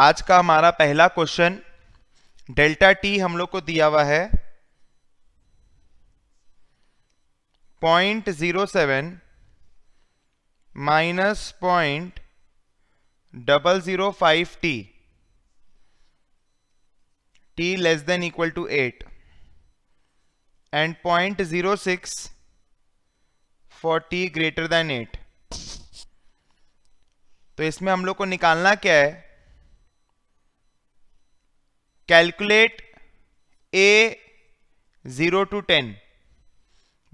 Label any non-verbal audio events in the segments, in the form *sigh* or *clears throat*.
आज का हमारा पहला क्वेश्चन डेल्टा टी हम लोग को दिया हुआ है point zero seven minus point double zero five T T less than equal to eight and point zero six for T greater than eight तो इसमें हम लोग को निकालना क्या है calculate A zero to ten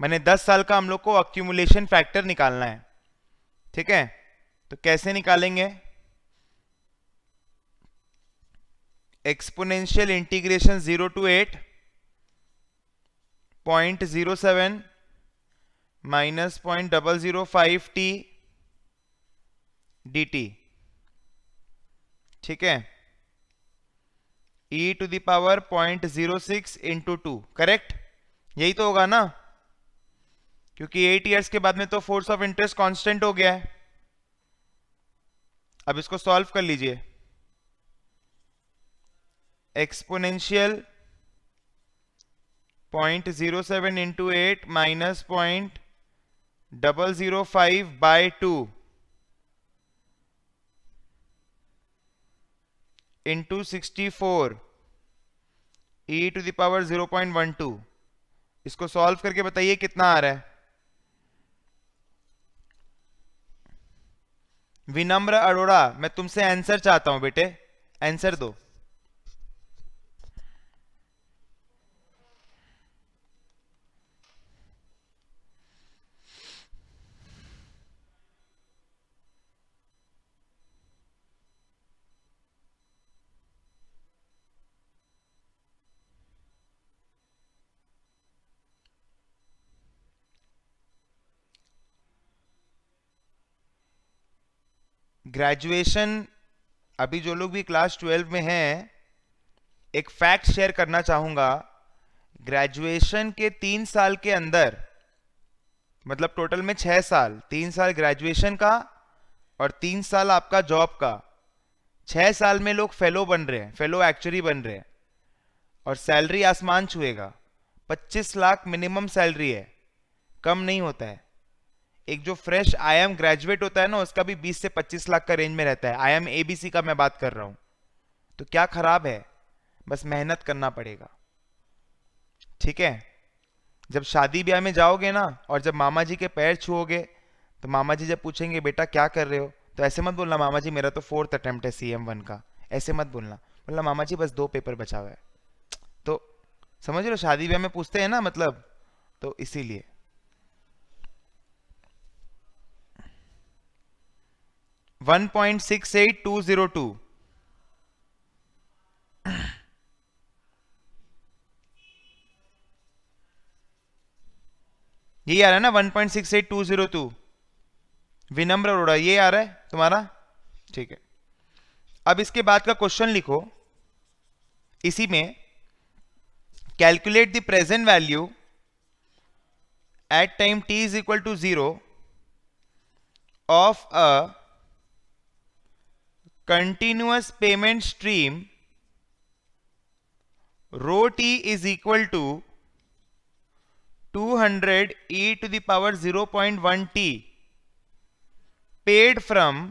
मैंने दस साल का हम लोग को अक्यूमुलेशन फैक्टर निकालना है ठीक है तो कैसे निकालेंगे exponential integration zero to eight point zero seven minus point double zero five T D T ठीक है e to the power point zero six into two correct यही तो होगा ना क्योंकि एट ईयर्स के बाद में तो फोर्स ऑफ इंटरेस्ट कांस्टेंट हो गया है अब इसको सॉल्व कर लीजिए exponential point zero seven into eight minus point double zero five by two into sixty four e to the power zero point one two इसको सॉल्व करके बताइए कितना आ रहा है विनम्र अरोड़ा मैं तुमसे आंसर चाहता हूं बेटे आंसर दो ग्रेजुएशन अभी जो लोग भी क्लास ट्वेल्व में हैं एक फैक्ट शेयर करना चाहूँगा ग्रेजुएशन के तीन साल के अंदर मतलब टोटल में छः साल तीन साल ग्रेजुएशन का और तीन साल आपका जॉब का छः साल में लोग फेलो बन रहे हैं फेलो एक्चुअली बन रहे हैं और सैलरी आसमान छुएगा 25 लाख मिनिमम सैलरी है कम नहीं होता है एक जो फ्रेश आई एम ग्रेजुएट होता है ना उसका भी 20 से 25 लाख का रेंज में रहता है आई एम सी का मैं बात कर रहा हूँ तो क्या खराब है बस मेहनत करना पड़ेगा ठीक है जब शादी ब्याह में जाओगे ना और जब मामा जी के पैर छूओगे तो मामा जी जब पूछेंगे बेटा क्या कर रहे हो तो ऐसे मत बोलना मामा जी मेरा तो फोर्थ अटेम्प्ट है सी एम वन का ऐसे मत बोलना बोलना मामा जी बस दो पेपर बचा हुआ है तो समझ लो शादी ब्याह में पूछते हैं ना मतलब तो इसीलिए 1.68202 *clears throat* ये आ रहा है ना 1.68202 विनम्र अरोड़ा ये आ रहा है तुम्हारा ठीक है अब इसके बाद का क्वेश्चन लिखो इसी में calculate the present value at time T is equal to zero of a continuous payment stream rho t is equal to 200 e to the power 0.1 t paid from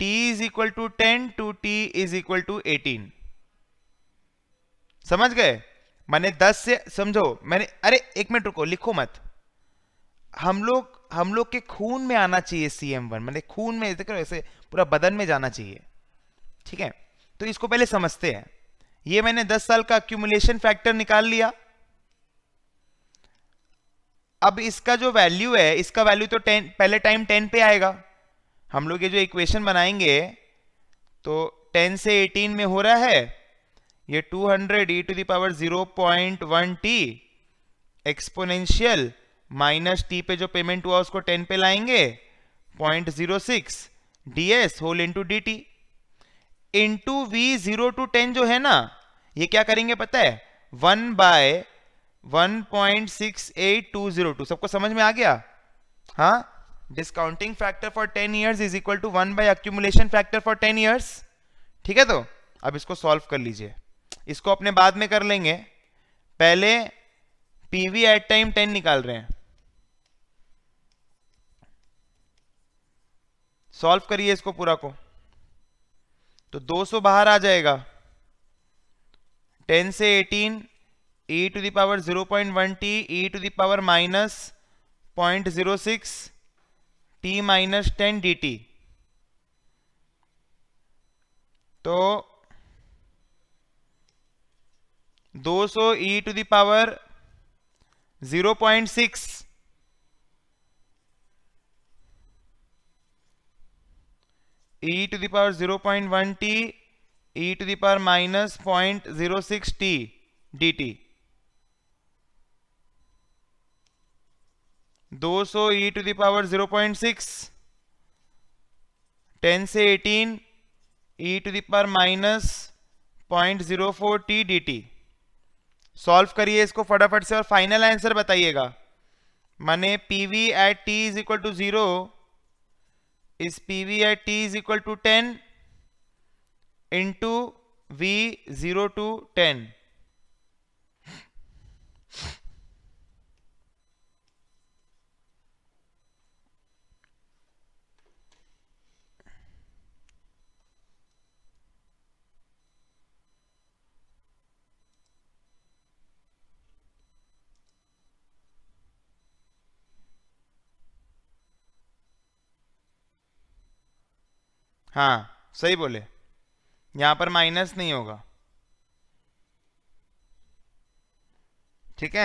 t is equal to 10 to t is equal to 18 समझ गए मैंने 10 से समझो मैंने अरे एक minute रुको लिखो मत हम लोग हम लोग के खून में आना चाहिए सी एम वन मतलब खून में देखो ऐसे पूरा बदन में जाना चाहिए ठीक है तो इसको पहले समझते हैं ये मैंने 10 साल का अक्यूमुलेशन फैक्टर निकाल लिया अब इसका जो वैल्यू है इसका वैल्यू तो टेन पहले टाइम टेन पे आएगा हम लोग ये जो इक्वेशन बनाएंगे तो टेन से एटीन में हो रहा है ये 200 hundred e to the power zero point one T exponential minus T पे जो पेमेंट हुआ उसको टेन पे लाएंगे point zero six D S whole into D T into V zero to ten जो है ना ये क्या करेंगे पता है one by one point six eight two zero two सबको समझ में आ गया हाँ discounting factor for ten years is equal to one by accumulation factor for ten years ठीक है तो अब इसको सॉल्व कर लीजिए इसको अपने बाद में कर लेंगे पहले पीवी एट टाइम टेन निकाल रहे हैं सॉल्व करिए इसको पूरा को तो 200 बाहर आ जाएगा 10 से 18 e to the power zero point one T e to the power minus point zero six T minus ten D T तो 200 e to the power zero point six e to the power 0.1 t e to the power minus 0.06 t dt 200 e to the power 0.6 10 से 18 e to the power minus point zero four t d solve करिए इसको फटाफट से और final answer बताइएगा माने P V at t is equal to zero is PV at t is equal to 10 into V 0 to 10. हाँ सही बोले यहाँ पर माइनस नहीं होगा ठीक है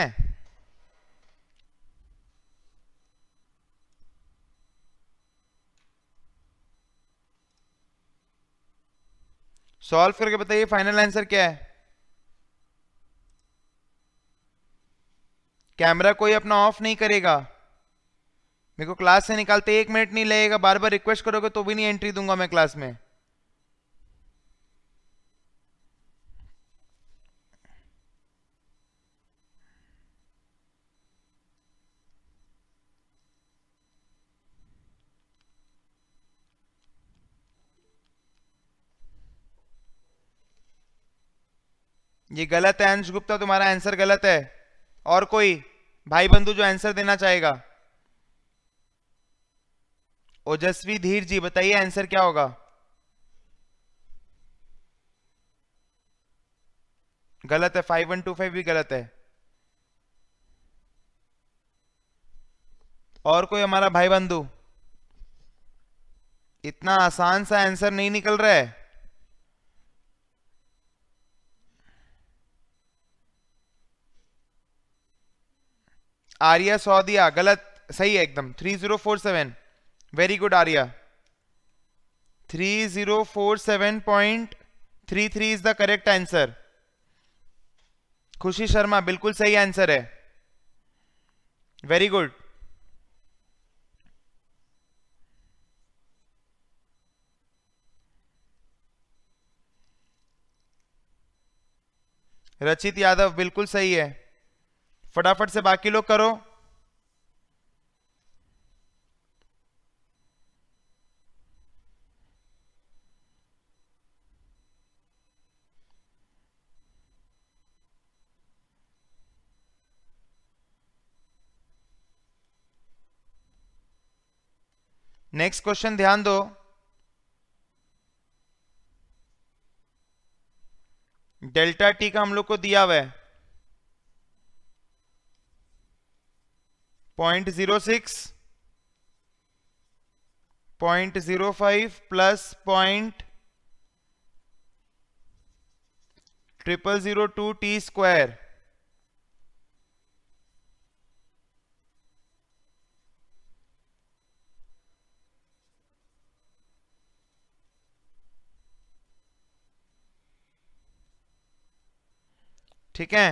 सॉल्व करके बताइए फाइनल आंसर क्या है कैमरा कोई अपना ऑफ नहीं करेगा मेरे को क्लास से निकालते एक मिनट नहीं लगेगा बार बार रिक्वेस्ट करोगे तो भी नहीं एंट्री दूंगा मैं क्लास में ये गलत है अंश गुप्ता तुम्हारा आंसर गलत है और कोई भाई बंधु जो आंसर देना चाहेगा ओजस्वी धीर जी बताइए आंसर क्या होगा गलत है फाइव वन टू फाइव भी गलत है और कोई हमारा भाई बंधु इतना आसान सा आंसर नहीं निकल रहा है आर्या सौदिया गलत सही है एकदम three zero four seven very good Arya 3047.33 is the correct answer Khushi Sharma बिल्कुल सही आंसर है वेरी गुड रचित यादव बिल्कुल सही है फटाफट से बाकी लोग करो नेक्स्ट क्वेश्चन ध्यान दो डेल्टा टी का हम लोग को दिया हुआ है point zero six point zero five plus point triple zero two t square ठीक है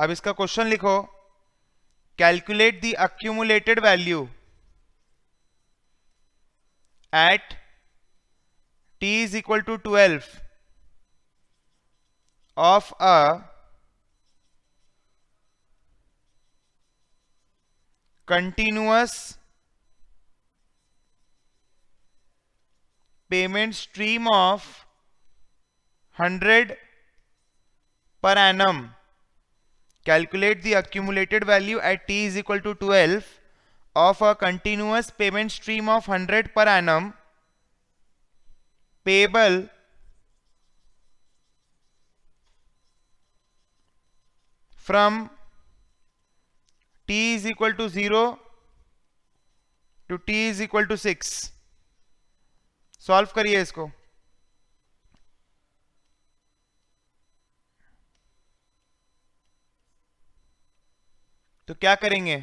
अब इसका क्वेश्चन लिखो calculate the accumulated value at t is equal to twelve of a continuous payment stream of hundred per annum calculate the accumulated value at t is equal to twelve of a continuous payment stream of hundred per annum payable from t is equal to zero two t is equal to six solve करिए इसको तो क्या करेंगे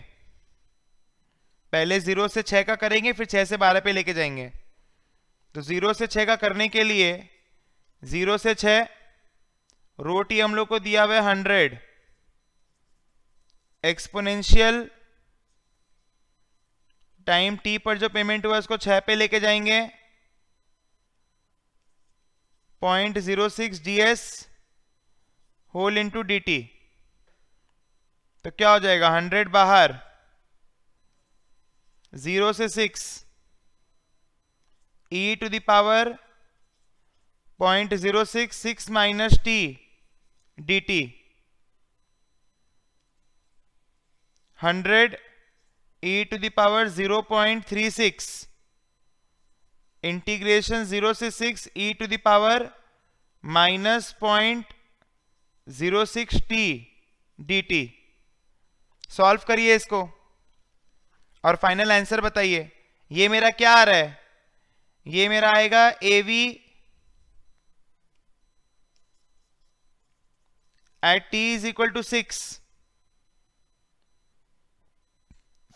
पहले zero से छह का करेंगे फिर छह से बारह पे लेके जाएंगे तो जीरो से छह का करने के लिए जीरो से छ रोटी हम लोग को दिया हुआ है हंड्रेड एक्सपोनेंशियल टाइम टी पर जो पेमेंट हुआ उसको छह पे लेके जाएंगे point zero six ds whole into D T तो क्या हो जाएगा हंड्रेड बाहर जीरो से six e to the power point zero six six minus t D t hundred e to the power zero point three six integration zero से six e to the power minus point zero six t D t solve करिए इसको और final answer बताइए ये मेरा क्या आ रहा है ये मेरा आएगा A V at t is equal to six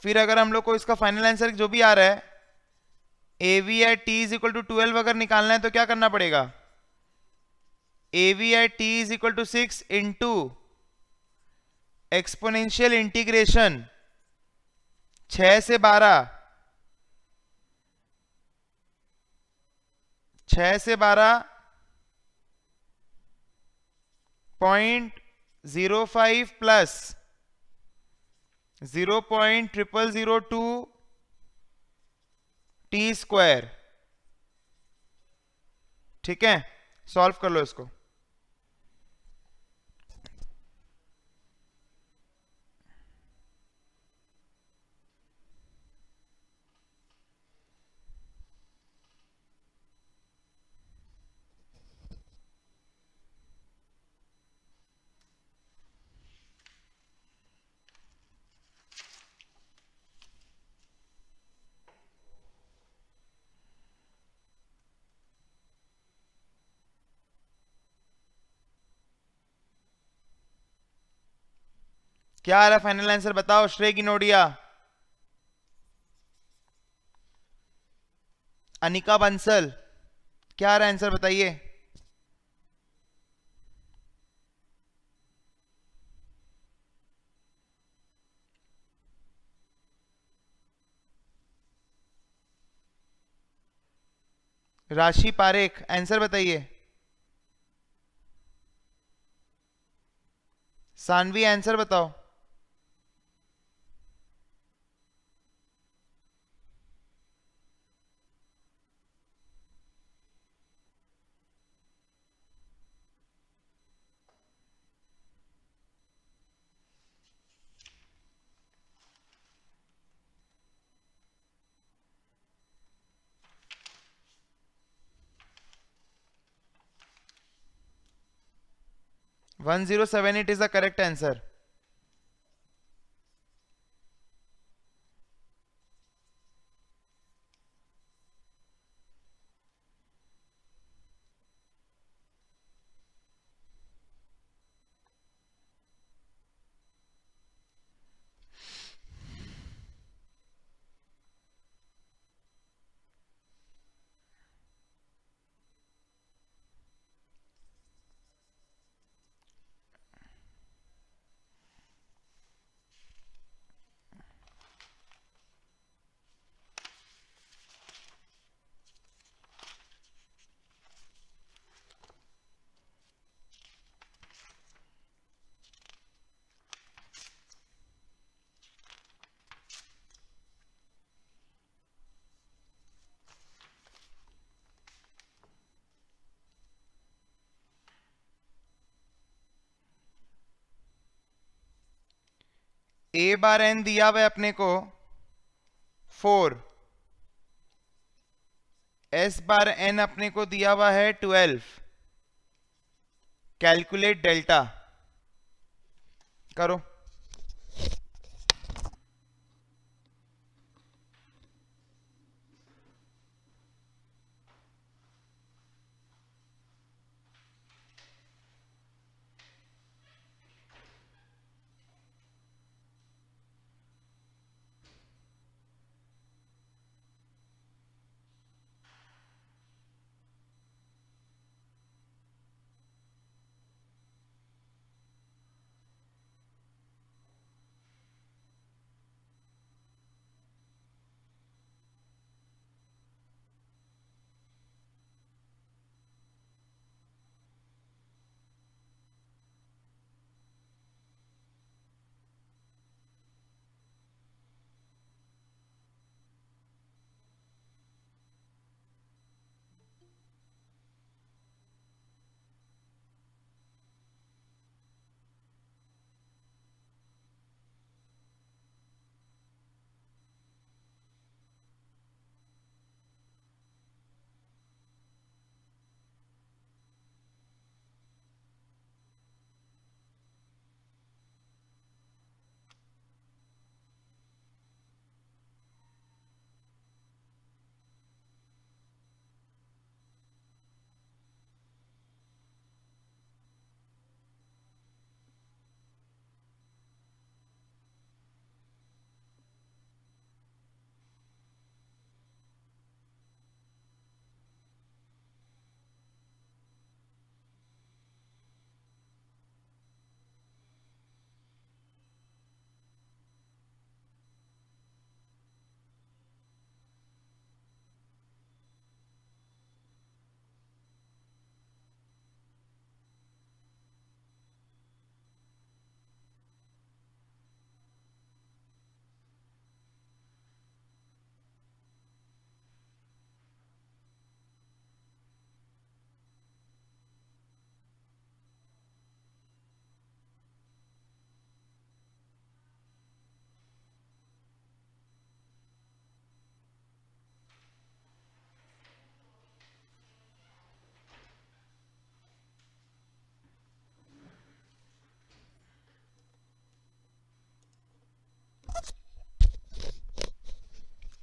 फिर अगर हम लोग को इसका फाइनल आंसर जो भी आ रहा है A V at t is equal to twelve अगर निकालना है तो क्या करना पड़ेगा A V at t is equal to six into exponential integration छह से बारह छह से बारह point zero five plus zero point triple zero two t square ठीक है सॉल्व कर लो इसको क्या आ रहा है फाइनल आंसर बताओ श्रेय गिनोडिया अनिका बंसल क्या आ रहा है आंसर बताइए राशि पारेख आंसर बताइए सानवी आंसर बताओ one zero seven it is the correct answer a bar n दिया हुआ है अपने को फोर एस बार एन अपने को दिया हुआ है ट्वेल्व कैलकुलेट डेल्टा करो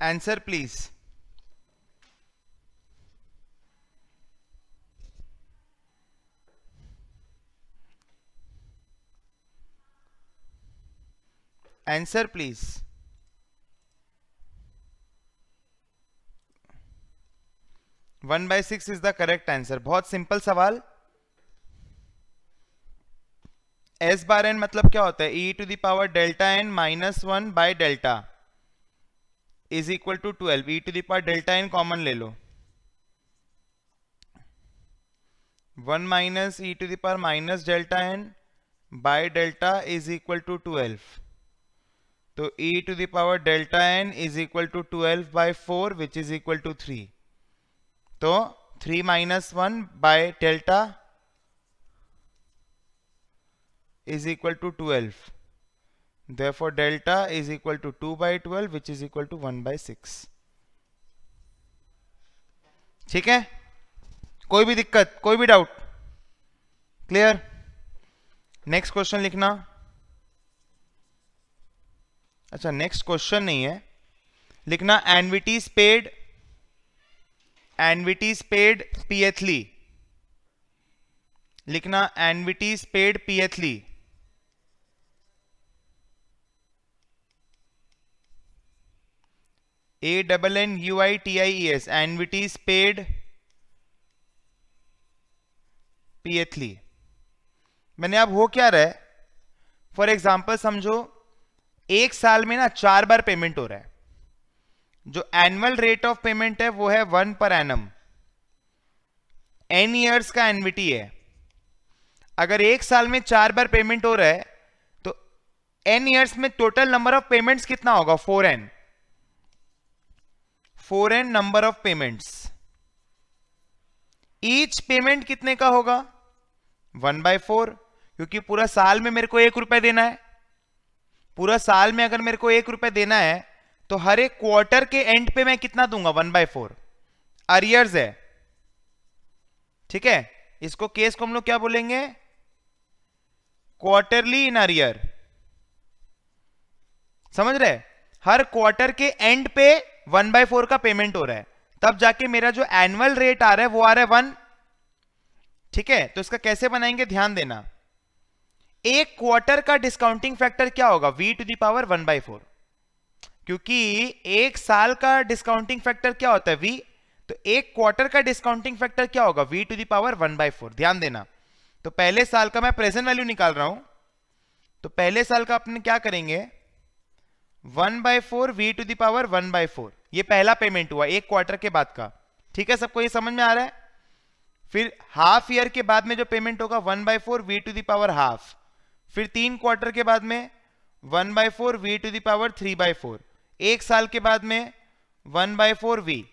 answer please answer please one by six is the correct answer बहुत सिंपल सवाल एस बार एन मतलब क्या होता है e to the power delta n minus one by delta is equal to twelve e to the power delta n common ले लो one minus e to the power minus delta n by delta is equal to twelve तो e to the power delta N is equal to twelve by four which is equal to three तो three minus one by delta is equal to twelve Therefore, delta is equal to 2 by 12 which is equal to 1 by 6. ठीक है कोई भी दिक्कत कोई भी doubt clear next question लिखना अच्छा नेक्स्ट क्वेश्चन नहीं है लिखना एनविटी पेड एनविटी पेड पीएथली लिखना annuities paid pthly A double N U I T I E S annuities paid pthly मैंने अब हो क्या रहा है फॉर एग्जाम्पल समझो एक साल में ना चार बार पेमेंट हो रहा है जो एनुअल रेट ऑफ पेमेंट है वो है one per annum N years का एनविटी है अगर एक साल में चार बार पेमेंट हो रहा है तो एन ईयर्स में टोटल नंबर ऑफ पेमेंट्स कितना होगा four n four n number of payments each payment कितने का होगा वन बाय फोर क्योंकि पूरा साल में मेरे को एक रुपए देना है पूरा साल में अगर मेरे को एक रुपए देना है तो हर एक क्वार्टर के एंड पे मैं कितना दूंगा वन बाय फोर अरियर्स है ठीक है इसको केस को हम लोग क्या बोलेंगे क्वार्टरली इन अरियर समझ रहे हर क्वार्टर के एंड पे वन बाय फोर का पेमेंट हो रहा है तब जाके मेरा जो एनुअल रेट आ रहा है वो आ रहा है वन ठीक है तो इसका कैसे बनाएंगे ध्यान देना एक क्वार्टर का डिस्काउंटिंग फैक्टर क्या होगा v to the power one by four क्योंकि एक साल का डिस्काउंटिंग फैक्टर क्या होता है वी तो एक क्वार्टर का डिस्काउंटिंग फैक्टर क्या होगा v to the power one by four ध्यान देना तो पहले साल का मैं प्रेजेंट वैल्यू निकाल रहा हूं तो पहले साल का अपने क्या करेंगे one by four v to the power one by four ये पहला पेमेंट हुआ एक क्वार्टर के बाद का ठीक है सबको ये समझ में आ रहा है फिर हाफ ईयर के बाद में जो पेमेंट होगा one by four v to the power half फिर तीन क्वार्टर के बाद में one by four v to the power three by four एक साल के बाद में वन बाय फोर वी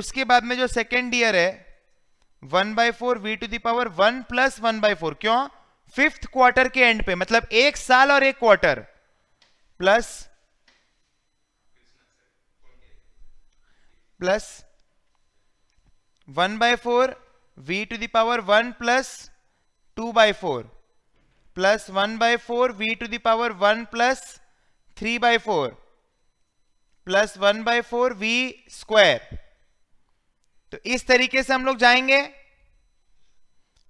उसके बाद में जो सेकेंड ईयर है one by four v to the power one plus one by four क्यों फिफ्थ क्वार्टर के एंड पे मतलब एक साल और एक quarter plus plus one by four v to the power one plus two by four plus one by four v to the power one plus three by four plus one by four v square तो इस तरीके से हम लोग जाएंगे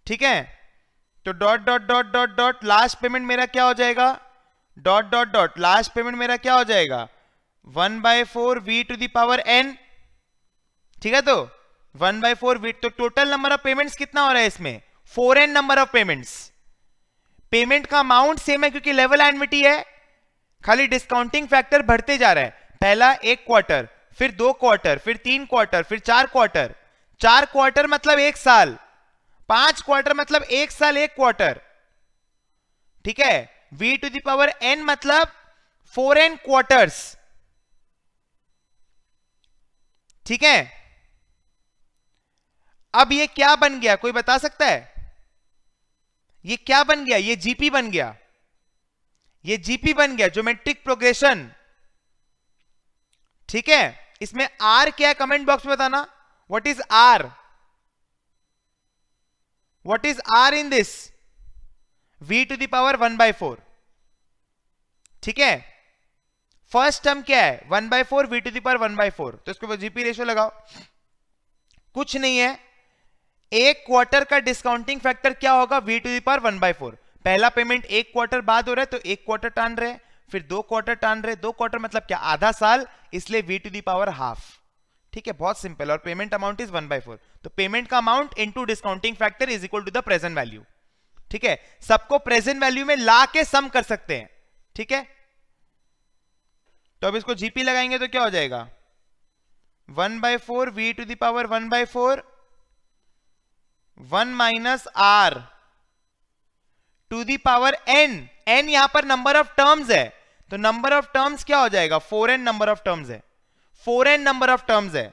ठीक है तो dot dot dot dot dot last payment मेरा क्या हो जाएगा dot dot dot last payment मेरा क्या हो जाएगा one by four v to the power n ठीक है तो वन बाय फोर वी तो टोटल नंबर ऑफ पेमेंट्स कितना हो रहा है इसमें four n number of payments payment का अमाउंट सेम है क्योंकि लेवल एनविटी है खाली डिस्काउंटिंग फैक्टर बढ़ते जा रहा है पहला एक क्वार्टर फिर दो क्वार्टर फिर तीन क्वार्टर फिर चार क्वार्टर चार क्वार्टर मतलब एक साल पांच क्वार्टर मतलब एक साल एक क्वार्टर ठीक है वी टू दावर एन मतलब फोर एन क्वार्टर्स ठीक है अब ये क्या बन गया कोई बता सकता है ये क्या बन गया ये जीपी बन गया ये जीपी बन गया ज्योमेट्रिक प्रोग्रेशन ठीक है इसमें आर क्या है कमेंट बॉक्स में बताना what is r what is r in this v to the power one by four ठीक है फर्स्ट टर्म क्या है one by four v to the power one by four तो इसके ऊपर जीपी रेशियो लगाओ कुछ नहीं है एक क्वार्टर का डिस्काउंटिंग फैक्टर क्या होगा v to the power one by four पहला पेमेंट एक क्वार्टर बाद हो रहा है तो एक क्वार्टर टान रहे फिर दो क्वार्टर टान रहे दो क्वार्टर मतलब क्या आधा साल इसलिए वी टू दावर हाफ ठीक है बहुत सिंपल और payment amount is one by four तो पेमेंट का amount into discounting factor is equal to the present value ठीक है सबको प्रेजेंट वैल्यू में ला के सम कर सकते हैं ठीक है तो अब इसको जीपी लगाएंगे तो क्या हो जाएगा one by four v to the power one by four one minus r to the power n n यहां पर नंबर ऑफ टर्म्स है तो नंबर ऑफ टर्म्स क्या हो जाएगा four n number of terms है four n number of terms है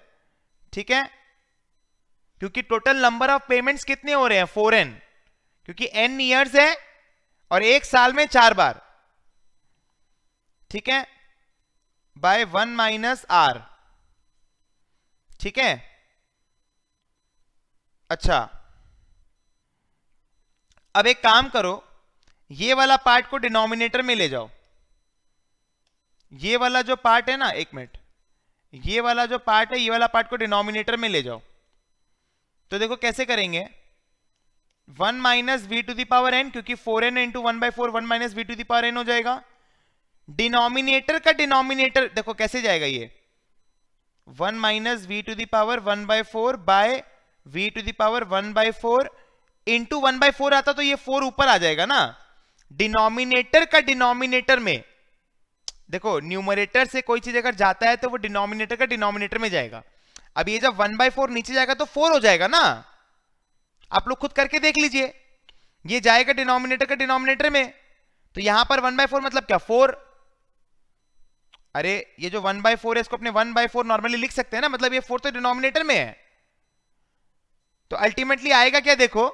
ठीक है क्योंकि टोटल नंबर ऑफ पेमेंट्स कितने हो रहे हैं फोर एन क्योंकि एन ईयर्स है और एक साल में चार बार ठीक है बाय वन माइनस आर ठीक है अच्छा अब एक काम करो ये वाला पार्ट को डिनोमिनेटर में ले जाओ ये वाला जो पार्ट है ना एक मिनट ये वाला जो पार्ट है ये वाला पार्ट को डिनोमिनेटर में ले जाओ तो देखो कैसे करेंगे one minus v to the power n क्योंकि four n into one by four one minus v to the power n हो जाएगा डिनोमिनेटर का डिनोमिनेटर देखो कैसे जाएगा ये one minus v to the power one by four by v to the power one by four into one by four आता तो ये फोर ऊपर आ जाएगा ना डिनोमिनेटर का डिनोमिनेटर में देखो न्यूमरेटर से कोई चीज अगर जाता है तो वो डिनोमिनेटर का डिनोमिनेटर में जाएगा अब ये जब वन बाय फोर नीचे जाएगा तो फोर हो जाएगा ना आप लोग खुद करके देख लीजिए ये जाएगा डिनोमिनेटर का डिनोमिनेटर में तो यहां पर वन बाय फोर मतलब क्या फोर अरे ये जो वन बाय फोर है इसको अपने वन बाय फोर नॉर्मली लिख सकते हैं ना मतलब ये फोर तो डिनोमिनेटर में है तो अल्टीमेटली आएगा क्या देखो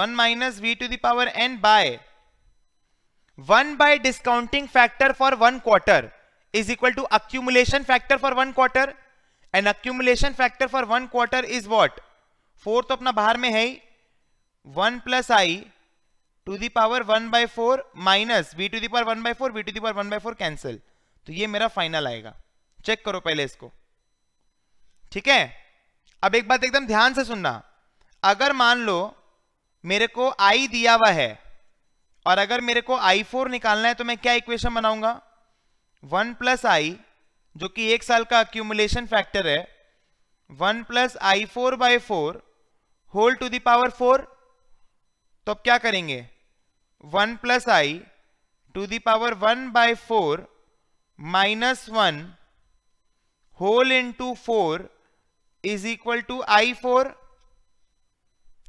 one minus v to the power n by one by discounting factor for one quarter is equal to accumulation factor for one quarter and accumulation factor for one quarter is what four तो अपना बाहर में है ही one plus i to the power one by four minus b to the power one by four b to the power one by four cancel तो ये मेरा final आएगा चेक करो पहले इसको ठीक है अब एक बात एकदम ध्यान से सुनना अगर मान लो मेरे को आई दिया हुआ है और अगर मेरे को आई फोर निकालना है तो मैं क्या इक्वेशन बनाऊंगा वन प्लस आई जो कि एक साल का अक्यूमुलेशन फैक्टर है one plus i four by four whole to the power four तो अब क्या करेंगे one plus i to the power one by four minus one whole into four is equal to i four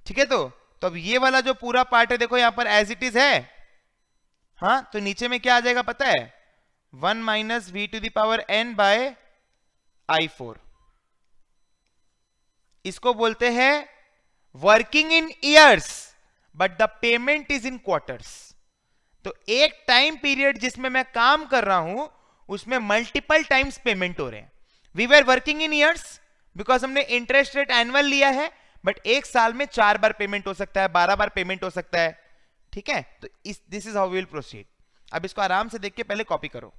ठीक है तो तो अब ये वाला जो पूरा पार्ट है देखो यहां पर एज इट इज है हाँ तो नीचे में क्या आ जाएगा पता है one minus v to the power n by i four इसको बोलते हैं working in years but the payment is in quarters तो एक टाइम पीरियड जिसमें मैं काम कर रहा हूं उसमें मल्टीपल टाइम्स पेमेंट हो रहे हैं we were working in years because हमने इंटरेस्ट रेट एनुअल लिया है बट एक साल में चार बार पेमेंट हो सकता है बारह बार पेमेंट हो सकता है ठीक है तो इस this is how will proceed अब इसको आराम से देख के पहले कॉपी करो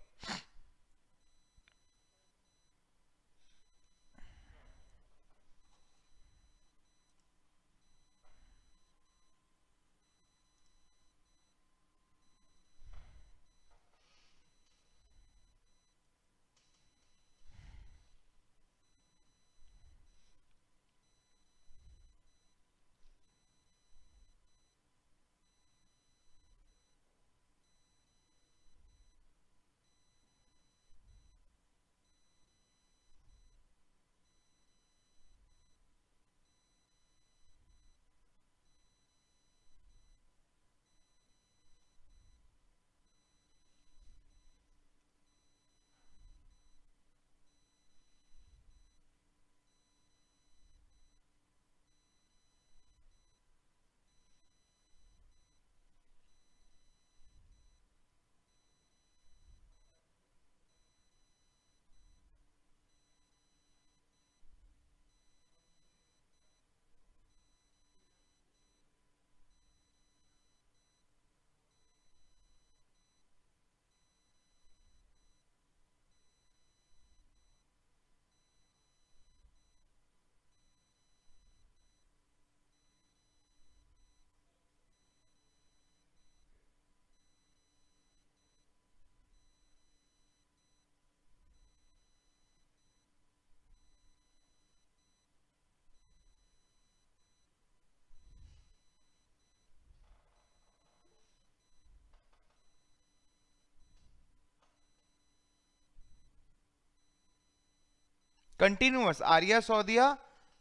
continuous Arya Saudiya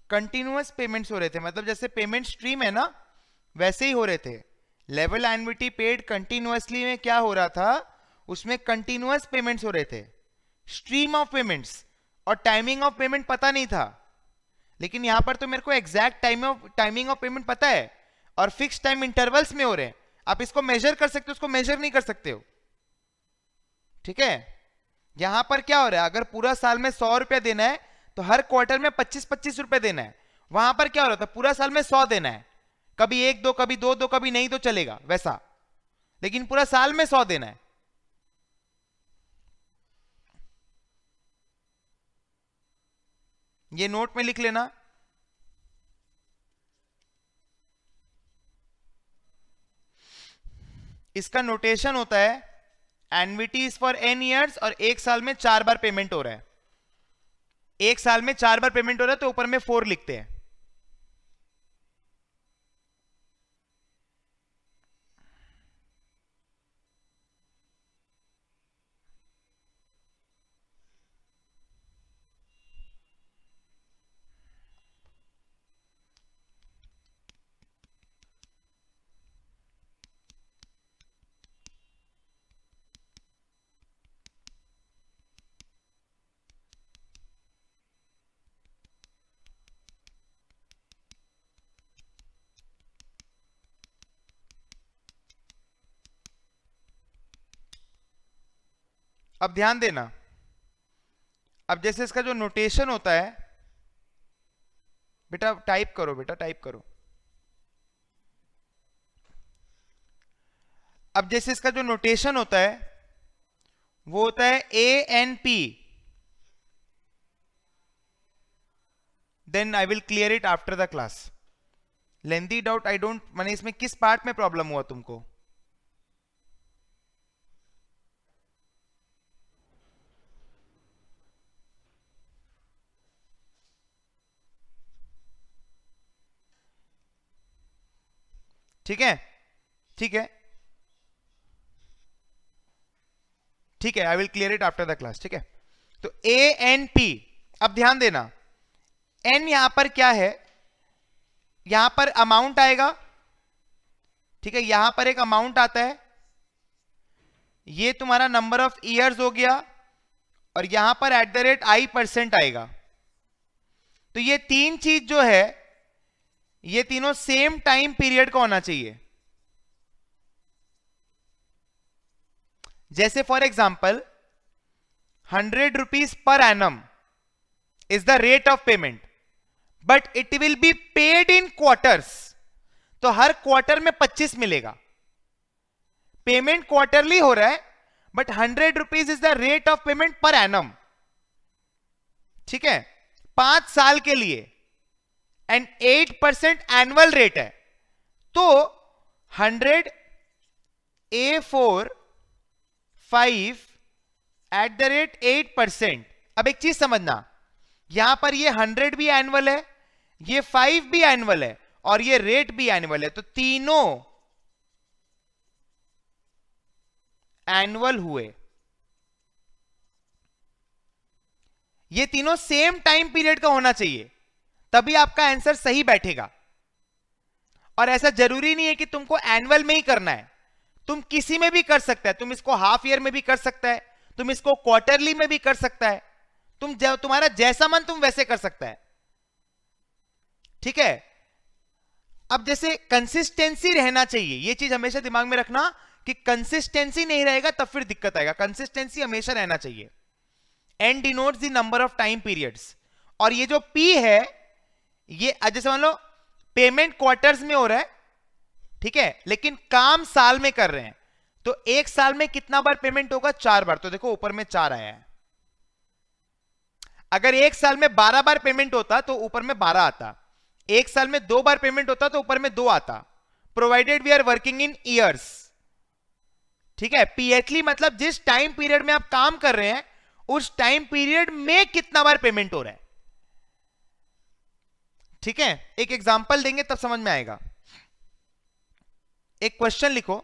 continuous payments हो रहे थे मतलब जैसे पेमेंट स्ट्रीम है ना वैसे ही हो रहे थे लेवल एनविटी पेड कंटिन्यूसली में क्या हो रहा था उसमें कंटिन्यूस पेमेंट्स हो रहे थे स्ट्रीम ऑफ पेमेंट्स और टाइमिंग ऑफ पेमेंट पता नहीं था लेकिन यहां पर तो मेरे को exact time of timing of payment पता है और फिक्स टाइम इंटरवल्स में हो रहे हैं आप इसको मेजर कर सकते हो उसको मेजर नहीं कर सकते हो ठीक है यहां पर क्या हो रहा है अगर पूरा साल में सौ रुपया देना है तो हर क्वार्टर में पच्चीस पच्चीस रुपए देना है वहां पर क्या हो रहा था पूरा साल में सौ देना है कभी एक दो कभी दो दो कभी नहीं तो चलेगा वैसा लेकिन पूरा साल में सौ देना है ये नोट में लिख लेना इसका नोटेशन होता है annuity is for n years और एक साल में चार बार पेमेंट हो रहा है एक साल में चार बार पेमेंट हो रहा है तो ऊपर में फोर लिखते हैं अब ध्यान देना अब जैसे इसका जो नोटेशन होता है बेटा टाइप करो बेटा टाइप करो अब जैसे इसका जो नोटेशन होता है वो होता है a n p then I will clear it after the class lengthy doubt I don't मैंने इसमें किस पार्ट में प्रॉब्लम हुआ तुमको ठीक है ठीक है ठीक है I will clear it after the class ठीक है तो ए एन पी अब ध्यान देना एन यहां पर क्या है यहां पर अमाउंट आएगा ठीक है यहां पर एक अमाउंट आता है ये तुम्हारा नंबर ऑफ इयर्स हो गया और यहां पर at the rate i percent आएगा तो ये तीन चीज जो है ये तीनों सेम टाइम पीरियड का होना चाहिए जैसे for example hundred rupees per annum is the rate of payment but it will be paid in quarters तो हर क्वार्टर में पच्चीस मिलेगा पेमेंट क्वार्टरली हो रहा है but hundred rupees is the rate of payment per annum ठीक है पांच साल के लिए and eight percent annual rate है तो hundred a four five at the rate eight percent अब एक चीज समझना यहां पर ये हंड्रेड भी एनुअल है ये फाइव भी एनुअल है और ये रेट भी एनुअल है तो तीनों एनुअल हुए ये तीनों सेम टाइम पीरियड का होना चाहिए तभी आपका आंसर सही बैठेगा और ऐसा जरूरी नहीं है कि तुमको एनुअल में ही करना है तुम किसी में भी कर सकता है तुम इसको हाफ ईयर में भी कर सकता है तुम इसको क्वार्टरली में भी कर सकता है तुम तुम्हारा जैसा मन तुम वैसे कर सकता है ठीक है अब जैसे कंसिस्टेंसी रहना चाहिए यह चीज हमेशा दिमाग में रखना कि कंसिस्टेंसी नहीं रहेगा तब फिर दिक्कत आएगा कंसिस्टेंसी हमेशा रहना चाहिए and denotes the number of time periods और ये जो पी है ये जैसे मान लो पेमेंट क्वार्टर्स में हो रहा है ठीक है लेकिन काम साल में कर रहे हैं तो एक साल में कितना बार पेमेंट होगा चार बार तो देखो ऊपर में चार आया है अगर एक साल में बारह बार पेमेंट होता तो ऊपर में बारह आता एक साल में दो बार पेमेंट होता तो ऊपर में दो आता provided we are working in years ठीक है पीएचली e मतलब जिस टाइम पीरियड में आप काम कर रहे हैं उस टाइम पीरियड में कितना बार पेमेंट हो रहा है ठीक है एक एग्जाम्पल देंगे तब समझ में आएगा एक क्वेश्चन लिखो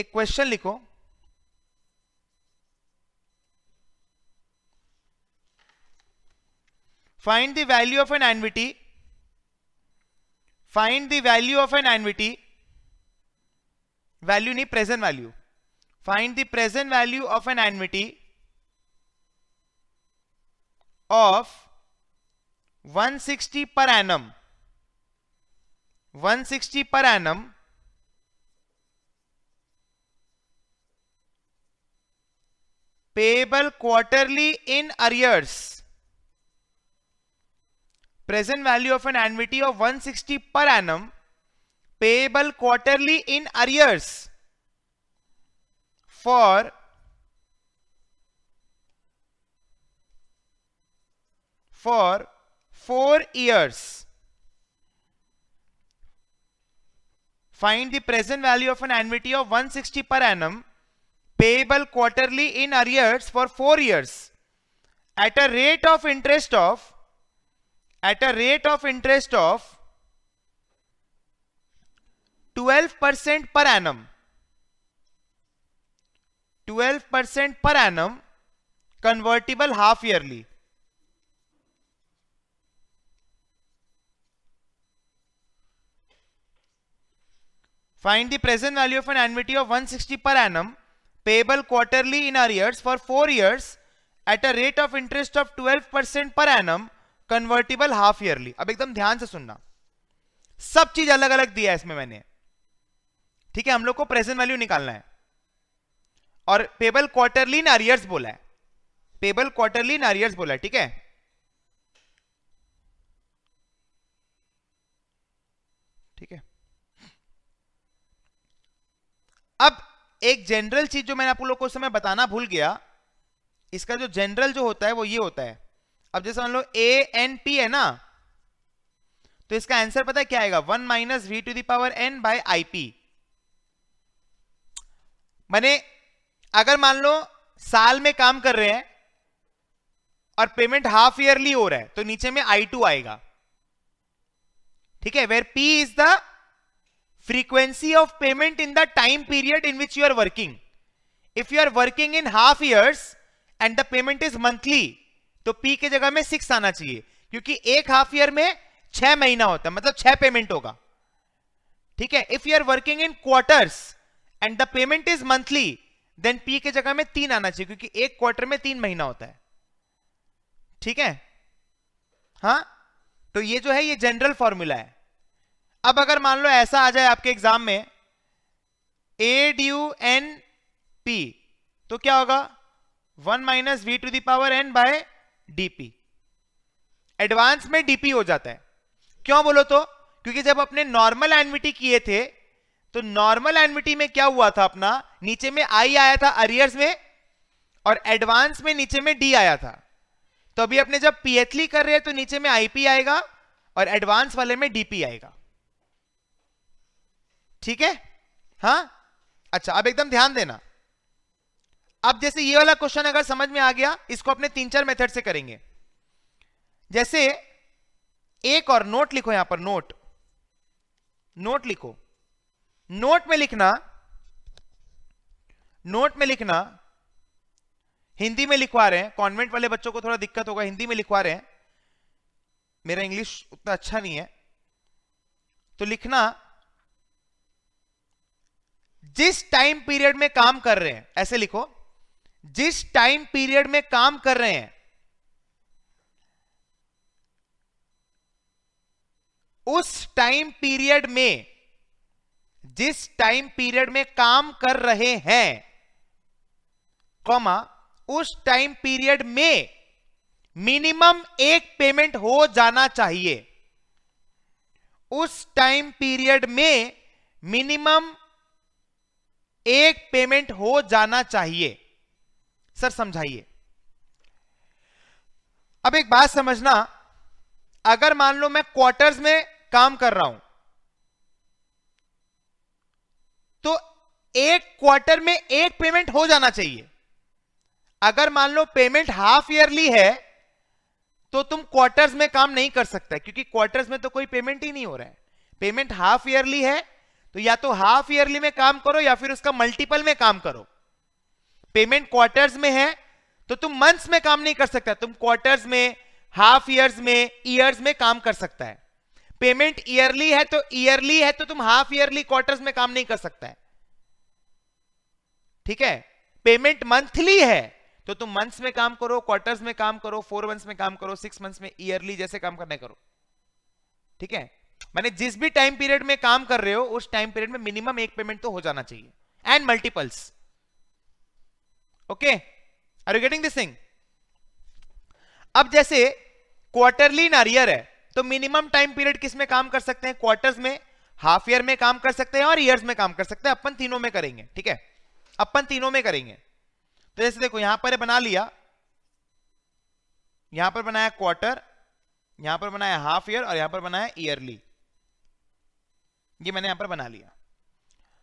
एक क्वेश्चन लिखो find the value of an annuity find the value of an annuity value नहीं present value find the present value of an annuity of 160 per annum 160 per annum payable quarterly in arrears present value of an annuity of 160 per annum payable quarterly in arrears for for 4 years. Find the present value of an annuity of 160 per annum payable quarterly in arrears for 4 years at a rate of interest of at a rate of interest of 12% per annum 12% per annum convertible half yearly Find the present value of an annuity of 160 per annum payable quarterly in arrears for 4 years at a rate of interest of 12% per annum convertible half yearly. अब एकदम ध्यान से सुनना सब चीज अलग अलग दिया है इसमें मैंने ठीक है हम लोग को प्रेजेंट वैल्यू निकालना है और पेबल क्वार्टरली इन अरियर्स बोला है पेबल क्वार्टरली इन अरियर्स बोला है ठीक है ठीक है अब एक जनरल चीज जो मैंने आप लोग को समय बताना भूल गया इसका जो जनरल जो होता है वो ये होता है अब जैसे मान लो ए एन पी है ना तो इसका आंसर पता है क्या आएगा one minus v to the power n by i p मैंने अगर मान लो साल में काम कर रहे हैं और पेमेंट हाफ ईयरली हो रहा है तो नीचे में आई टू आएगा ठीक है where p is the frequency of payment in the time period in which you are working if you are working in half years and the payment is monthly तो पी के जगह में सिक्स आना चाहिए क्योंकि एक हाफ ईयर में छह महीना होता है मतलब छह पेमेंट होगा ठीक है if you are working in quarters and the payment is monthly then p के जगह में तीन आना चाहिए क्योंकि एक क्वार्टर में तीन महीना होता है ठीक है हा तो ये जो है ये जनरल फॉर्मूला है अब अगर मान लो ऐसा आ जाए आपके एग्जाम में ए डू एन पी तो क्या होगा one minus v to the power n by d p advance में डीपी हो जाता है क्यों बोलो तो क्योंकि जब अपने नॉर्मल एनविटी किए थे तो नॉर्मल एनविटी में क्या हुआ था अपना नीचे में आई आया था अरियर्स में और एडवांस में नीचे में डी आया था तो अभी अपने जब पीएचली e कर रहे हैं तो नीचे में आईपी आएगा और एडवांस वाले में डीपी आएगा ठीक है हा अच्छा अब एकदम ध्यान देना अब जैसे ये वाला क्वेश्चन अगर समझ में आ गया इसको अपने तीन चार मेथड से करेंगे जैसे एक और नोट लिखो यहां पर नोट नोट लिखो नोट में लिखना नोट में लिखना हिंदी में लिखवा रहे हैं कॉन्वेंट वाले बच्चों को थोड़ा दिक्कत होगा हिंदी में लिखवा रहे हैं मेरा इंग्लिश उतना अच्छा नहीं है तो लिखना जिस टाइम पीरियड में काम कर रहे हैं ऐसे लिखो जिस टाइम पीरियड में काम कर रहे हैं उस टाइम पीरियड में जिस टाइम पीरियड में काम कर रहे हैं कॉमा उस टाइम पीरियड में मिनिमम एक पेमेंट हो जाना चाहिए उस टाइम पीरियड में मिनिमम एक पेमेंट हो जाना चाहिए सर समझाइए अब एक बात समझना अगर मान लो मैं क्वार्टर्स में काम कर रहा हूं तो एक क्वार्टर में एक पेमेंट हो जाना चाहिए अगर मान लो पेमेंट हाफ ईयरली है तो तुम क्वार्टर्स में काम नहीं कर सकता क्योंकि क्वार्टर्स में तो कोई पेमेंट ही नहीं हो रहा है पेमेंट हाफ ईयरली है तो या तो हाफ ईयरली में काम करो या फिर उसका मल्टीपल में काम करो पेमेंट क्वार्टर्स में है तो तुम मंथ्स में काम नहीं कर सकता तुम क्वार्टर्स में हाफ ईयर्स में ईयर्स में काम कर सकता है पेमेंट ईयरली है तो ईयरली है तो तुम हाफ ईयरली क्वार्टर्स में काम नहीं कर सकता है ठीक है पेमेंट मंथली है तो तुम मंथ्स में काम करो क्वार्टर्स में काम करो फोर मंथ्स में काम करो सिक्स मंथ्स में ईयरली जैसे काम करने करो ठीक है मैंने जिस भी टाइम पीरियड में काम कर रहे हो उस टाइम पीरियड में मिनिमम एक पेमेंट तो हो जाना चाहिए and multiples okay are you getting this thing अब जैसे क्वार्टरली नारियर है तो मिनिमम टाइम पीरियड किस में काम कर सकते हैं क्वार्टर्स में हाफ ईयर में काम कर सकते हैं और ईयर्स में काम कर सकते हैं अपन तीनों में करेंगे ठीक है अपन तीनों में करेंगे तो जैसे देखो यहां पर बना लिया यहां पर बनाया क्वार्टर यहां पर बनाया हाफ ईयर और यहां पर बनाया ईयरली ये मैंने यहां पर बना लिया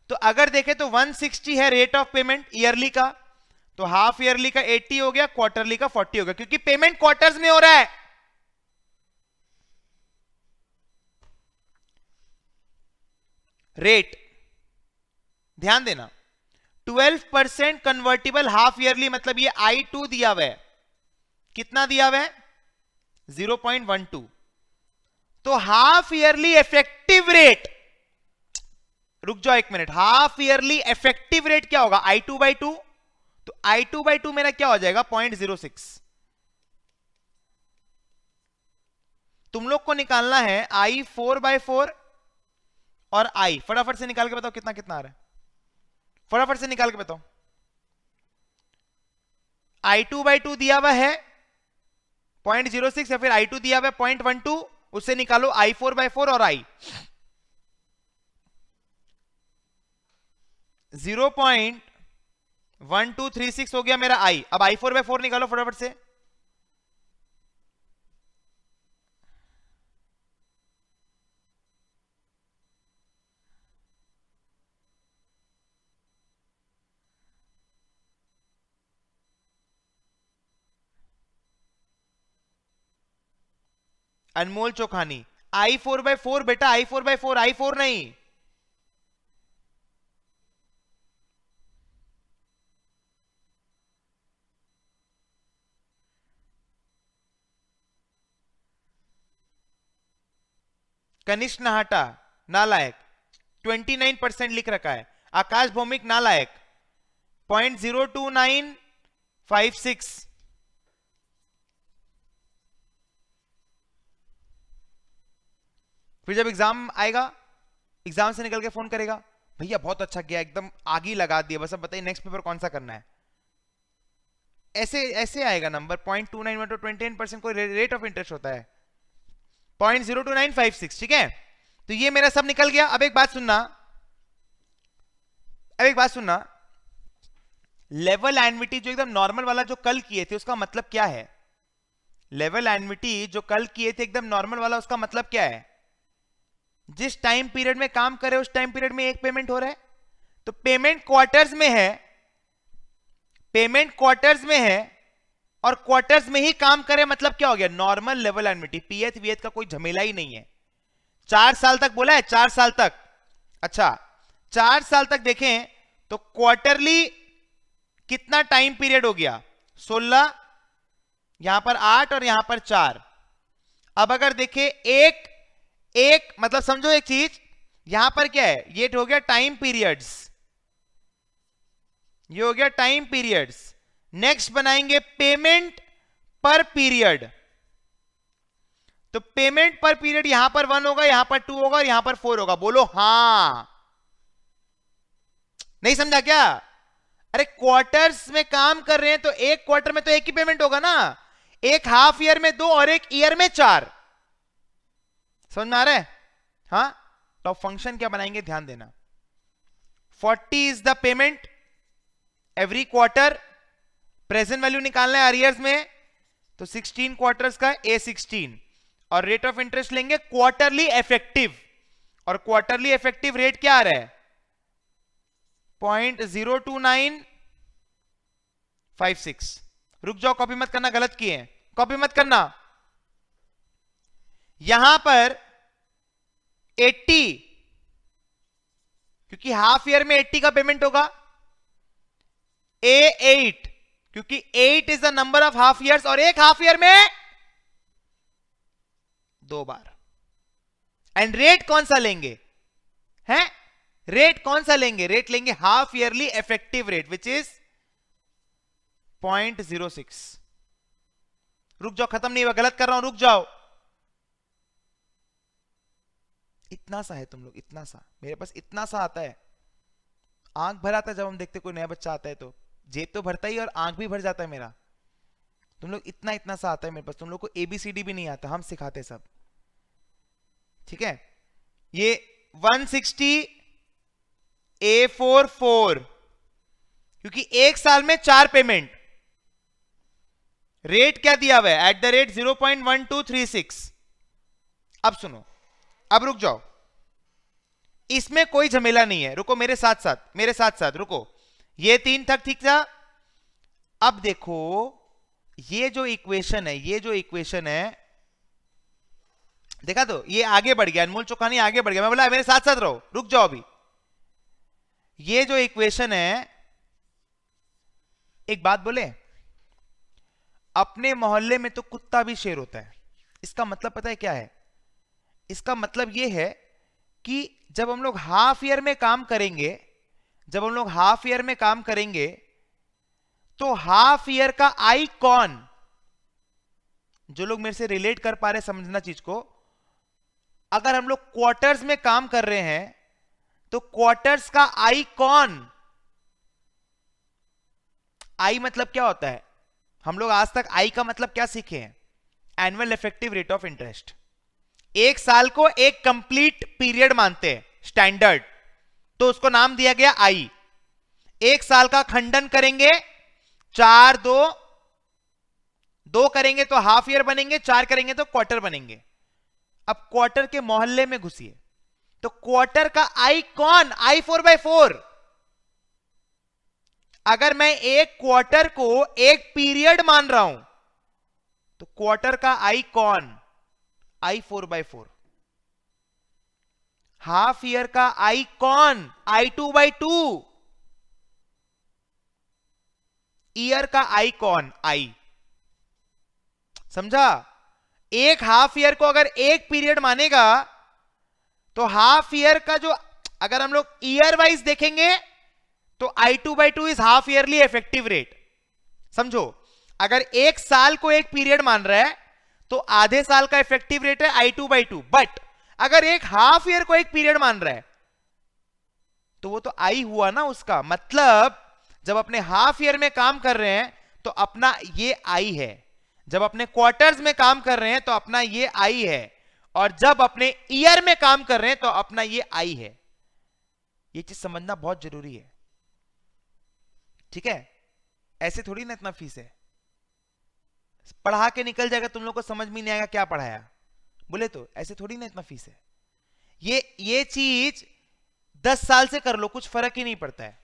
तो अगर देखें तो 160 है रेट ऑफ पेमेंट ईयरली का तो हाफ ईयरली का 80 हो गया क्वार्टरली का 40 हो गया क्योंकि पेमेंट क्वार्टर्स में हो रहा है रेट ध्यान देना 12 परसेंट कन्वर्टेबल हाफ ईयरली मतलब ये आई टू दिया हुआ है कितना दिया हुआ है 0.12 तो हाफ ईयरली इफेक्टिव रेट रुक जाओ एक minute half yearly effective rate क्या होगा आई टू बाई टू तो आई टू बाई टू मेरा क्या हो जाएगा पॉइंट जीरो सिक्स तुम लोग को निकालना है आई फोर बाय फोर और आई फटाफट से निकाल के बताओ कितना कितना आ रहा है फटाफट से निकाल के बताओ आई टू बाई टू दिया हुआ है पॉइंट जीरो सिक्स या फिर आई टू दिया हुआ है पॉइंट वन टू उससे निकालो आई फोर बाय फोर और i zero point one two three six हो गया मेरा आई अब आई फोर बाय फोर निकालो फटाफट से Anmol Chokhani i four by four बेटा i four by four i four नहीं कनिष्ठ नहाटा नालायक 29 परसेंट लिख रखा है आकाश भौमिक नालायक point zero two nine five six फिर जब एग्जाम आएगा एग्जाम से निकल के फोन करेगा भैया बहुत अच्छा गया एकदम आगे लगा दिया बस अब बताइए नेक्स्ट पेपर कौन सा करना है ऐसे ऐसे आएगा number point two nine one two twenty nine percent कोई रेट ऑफ इंटरेस्ट होता है point zero two nine five six ठीक है तो ये मेरा सब निकल गया अब एक बात सुनना अब एक बात सुनना लेवल एनविटी जो एकदम नॉर्मल वाला जो कल किए थे उसका मतलब क्या है लेवल एनविटी जो कल किए थे एकदम नॉर्मल वाला उसका मतलब क्या है जिस टाइम पीरियड में काम करे उस टाइम पीरियड में एक पेमेंट हो रहा है तो पेमेंट क्वार्टर्स में है पेमेंट क्वार्टर्स में है और क्वार्टर्स में ही काम करे मतलब क्या हो गया normal level annuity pth vth का कोई झमेला ही नहीं है चार साल तक बोला है चार साल तक अच्छा चार साल तक देखें तो क्वार्टरली कितना टाइम पीरियड हो गया सोलह यहां पर आठ और यहां पर चार अब अगर देखें एक एक मतलब समझो एक चीज यहां पर क्या है ये हो गया टाइम पीरियड्स ये हो गया टाइम पीरियड्स नेक्स्ट बनाएंगे पेमेंट तो पर पीरियड तो पेमेंट पर पीरियड यहां पर वन होगा यहां पर टू होगा और यहां पर फोर होगा बोलो हां नहीं समझा क्या अरे क्वार्टर्स में काम कर रहे हैं तो एक क्वार्टर में तो एक ही पेमेंट होगा ना एक हाफ ईयर में दो और एक ईयर में चार समझ में आ रहा है हाँ तो फंक्शन क्या बनाएंगे ध्यान देना forty is the payment every quarter present value निकालना है अरियर्स में तो 16 क्वार्टर्स का ए 16 और रेट ऑफ इंटरेस्ट लेंगे क्वार्टरली इफेक्टिव और क्वार्टरली इफेक्टिव रेट क्या आ रहा है point zero two nine five six रुक जाओ कॉपी मत करना गलत किए कॉपी मत करना यहां पर 80 क्योंकि हाफ ईयर में 80 का पेमेंट होगा ए एट क्योंकि eight is the number of half years और एक हाफ ईयर में दो बार एंड रेट कौन सा लेंगे हैं रेट कौन सा लेंगे रेट लेंगे half yearly effective rate which is point zero six रुक जाओ खत्म नहीं हुआ गलत कर रहा हूं रुक जाओ इतना सा है तुम लोग इतना सा मेरे पास इतना सा आता है आंख भर आता है जब हम देखते कोई नया बच्चा आता है तो जेब तो भरता ही और आंख भी भर जाता है मेरा तुम लोग इतना इतना सा आता है मेरे पास तुम लोग को एबीसीडी भी नहीं आता हम सिखाते सब ठीक है ये 160 ए फोर फोर क्योंकि एक साल में चार पेमेंट रेट क्या दिया हुआ है at the rate zero point one two three six अब सुनो अब रुक जाओ इसमें कोई झमेला नहीं है रुको मेरे साथ साथ मेरे साथ साथ रुको ये तीन तक ठीक था अब देखो ये जो इक्वेशन है ये जो इक्वेशन है देखा तो ये आगे बढ़ गया अनमोल चौकानी आगे बढ़ गया मैं बोला मेरे साथ साथ रहो रुक जाओ अभी ये जो इक्वेशन है एक बात बोले अपने मोहल्ले में तो कुत्ता भी शेर होता है इसका मतलब पता है क्या है इसका मतलब यह है कि जब हम लोग हाफ ईयर में काम करेंगे जब हम लोग हाफ ईयर में काम करेंगे तो हाफ ईयर का आई कौन जो लोग मेरे से रिलेट कर पा रहे समझना चीज को अगर हम लोग क्वार्टर्स में काम कर रहे हैं तो क्वार्टर्स का आई कौन आई मतलब क्या होता है हम लोग आज तक आई का मतलब क्या सीखे हैं annual effective rate of interest एक साल को एक कंप्लीट पीरियड मानते हैं स्टैंडर्ड तो उसको नाम दिया गया आई एक साल का खंडन करेंगे चार दो दो करेंगे तो हाफ ईयर बनेंगे चार करेंगे तो क्वार्टर बनेंगे अब क्वार्टर के मोहल्ले में घुसिए तो क्वार्टर का आई कौन आई फोर बाय फोर अगर मैं एक क्वार्टर को एक पीरियड मान रहा हूं तो क्वार्टर का आई कौन i four by four half year का आई कौन i two by two year का आई कौन आई समझा एक हाफ ईयर को अगर एक पीरियड मानेगा तो हाफ ईयर का जो अगर हम लोग ईयर वाइज देखेंगे तो i two by two is half yearly effective rate समझो अगर एक साल को एक पीरियड मान रहा है तो आधे साल का इफेक्टिव रेट है i two by two but अगर एक हाफ ईयर को एक पीरियड मान रहा है तो वो तो आई हुआ ना उसका मतलब जब अपने हाफ ईयर में काम कर रहे हैं तो अपना ये आई है जब अपने क्वार्टर्स में काम कर रहे हैं तो अपना ये आई है और जब अपने ईयर में काम कर रहे हैं तो अपना ये आई है ये चीज समझना बहुत जरूरी है ठीक है ऐसे थोड़ी ना इतना फीस है पढ़ा के निकल जाएगा तुम लोग को समझ में नहीं आएगा क्या पढ़ाया बोले तो ऐसे थोड़ी ना इतना फीस है ये ये चीज दस साल से कर लो कुछ फर्क ही नहीं पड़ता है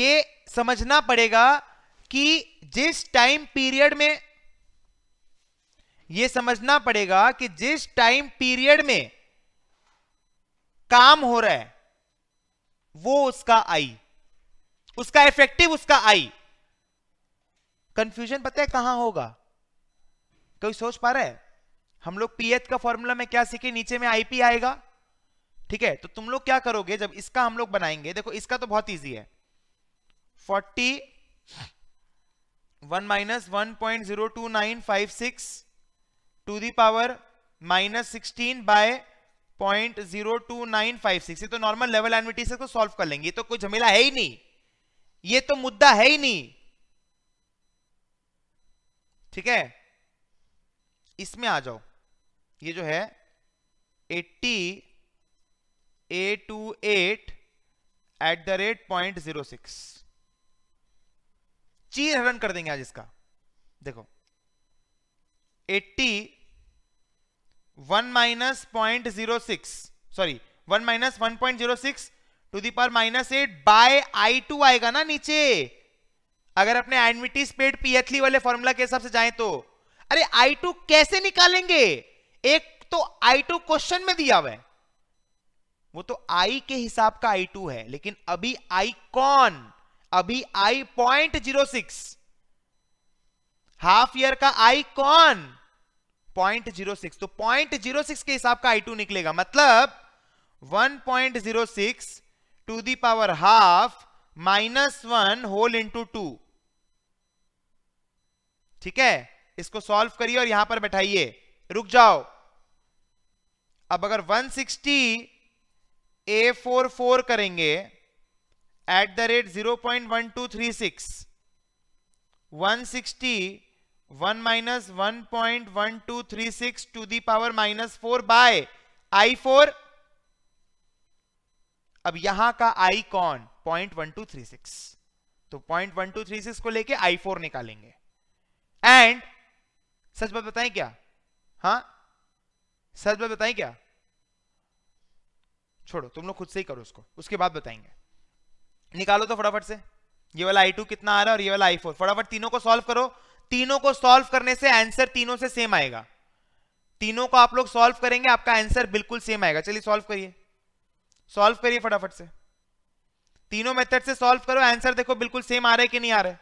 ये समझना पड़ेगा कि जिस टाइम पीरियड में यह समझना पड़ेगा कि जिस टाइम पीरियड में काम हो रहा है वो उसका आई उसका इफेक्टिव उसका आई कंफ्यूजन पता है कहां होगा कोई सोच पा रहा है हम लोग पी का फॉर्मूला में क्या सीखे नीचे में आईपी आएगा ठीक है तो तुम लोग क्या करोगे जब इसका हम लोग बनाएंगे देखो इसका तो बहुत ईजी है forty one minus one point zero two nine five six to the power minus sixteen by point zero two nine five six ये तो नॉर्मल लेवल एनविटी से सॉल्व तो कर लेंगे ये तो कोई झमेला है ही नहीं ये तो मुद्दा है ही नहीं ठीक है इसमें आ जाओ ये जो है 80 a two eight at the rate point zero six चीर हरण कर देंगे आज इसका देखो 80 one minus point zero six sorry one minus one point zero six to the power minus eight by i two आएगा ना नीचे अगर अपने एडमिटिस पेड पीएथली वाले फॉर्मूला के हिसाब से जाए तो अरे आई टू कैसे निकालेंगे एक तो आई टू क्वेश्चन में दिया हुआ है वो तो आई के हिसाब का आई टू है लेकिन अभी आई कौन अभी i point zero six half year का आई कौन पॉइंट जीरो सिक्स तो पॉइंट जीरो सिक्स के हिसाब का आई टू निकलेगा मतलब one point zero six to the power half minus one whole into two ठीक है इसको सॉल्व करिए और यहां पर बैठाइए रुक जाओ अब अगर 160 ए फोर फोर करेंगे at the rate zero point one two three six one sixty one minus one point one two three six to the power minus four by i four अब यहां का आई कौन point one two three six तो point one two three six को लेके आई four निकालेंगे and such बात बताएं क्या हाँ सच बात बताएं क्या छोड़ो तुम लोग खुद से ही करो उसको उसके बाद बताएंगे निकालो तो फटाफट से ये वाला आई टू कितना आ रहा है और ये वाला आई फोर फटाफट तीनों को सॉल्व करो तीनों को सॉल्व करने से आंसर तीनों से सेम आएगा तीनों को आप लोग सॉल्व करेंगे आपका आंसर बिल्कुल सेम आएगा चलिए सॉल्व करिए सॉल्व करिए फटाफट से तीनों मेथड से सॉल्व करो आंसर देखो बिल्कुल सेम आ रहा है कि नहीं आ रहा है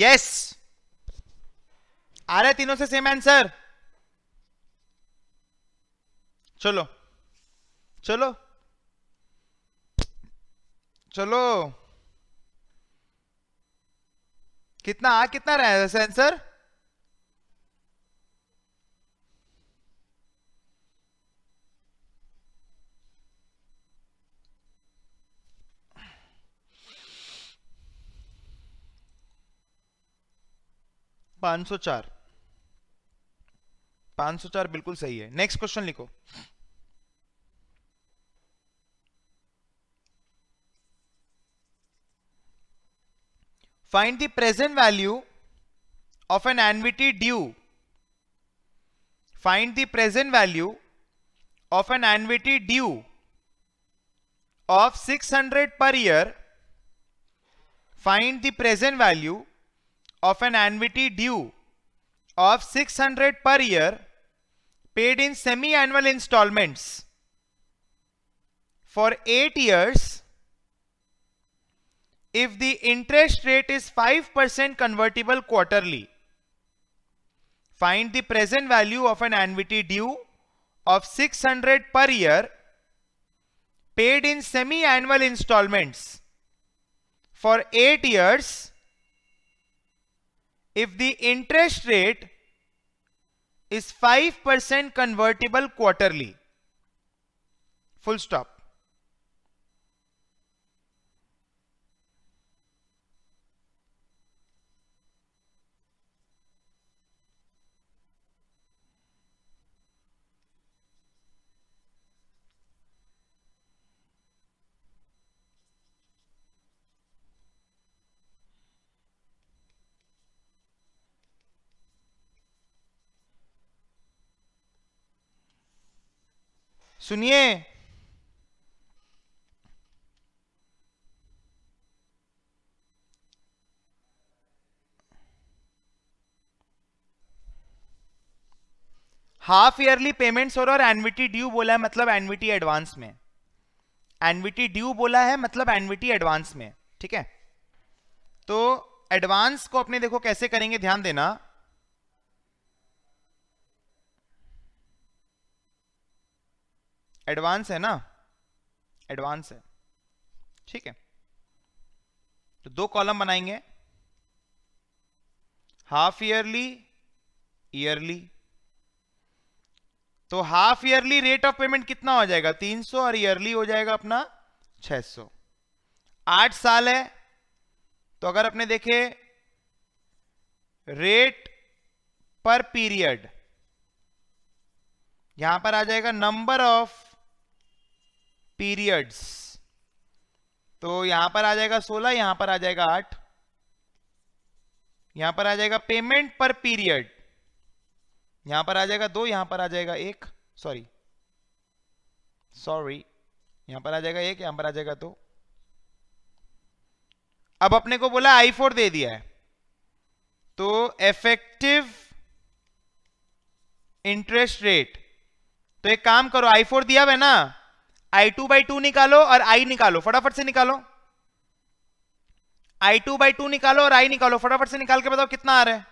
यस आ रहे तीनों से सेम आंसर चलो चलो चलो कितना आ कितना रहा है आंसर 504 चार बिल्कुल सही है नेक्स्ट क्वेश्चन लिखो find the present value of an annuity due find the present value of an annuity due of 600 per year find the present value of an annuity due of 600 per year paid in semi-annual installments for 8 years if the interest rate is 5% convertible quarterly. Find the present value of an annuity due of 600 per year paid in semi-annual installments for 8 years if the interest rate is 5% convertible quarterly. Full stop. सुनिए half yearly payments हो रहा और एनविटी due बोला है मतलब एनविटी advance में एनविटी due बोला है मतलब एनविटी एडवांस में ठीक है तो एडवांस को अपने देखो कैसे करेंगे ध्यान देना एडवांस है ना एडवांस है ठीक है तो दो कॉलम बनाएंगे हाफ ईयरली ईयरली तो half yearly rate of payment कितना हो जाएगा 300 और ईयरली हो जाएगा अपना 600 आठ साल है तो अगर अपने देखे रेट पर पीरियड यहां पर आ जाएगा नंबर ऑफ पीरियड्स तो यहां पर आ जाएगा सोलह यहां पर आ जाएगा आठ यहां पर आ जाएगा पेमेंट पर पीरियड यहां पर आ जाएगा दो यहां पर आ जाएगा एक सॉरी सॉरी यहां पर आ जाएगा एक यहां पर आ जाएगा दो अब अपने को बोला आई फोर दे दिया है तो इफेक्टिव इंटरेस्ट रेट तो एक काम करो आई फोर दिया है ना आई टू बाई टू निकालो और आई निकालो फटाफट से निकालो आई टू बाई टू निकालो और आई निकालो फटाफट से निकाल के बताओ कितना आ रहा है